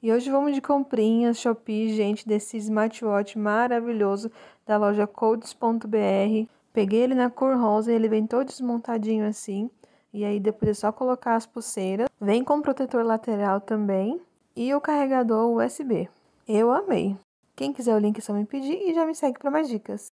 E hoje vamos de comprinhas, Shopee, gente, desse smartwatch maravilhoso da loja codes.br. Peguei ele na cor rosa, ele vem todo desmontadinho assim. E aí depois é só colocar as pulseiras. Vem com protetor lateral também e o carregador USB. Eu amei. Quem quiser o link é só me pedir e já me segue para mais dicas.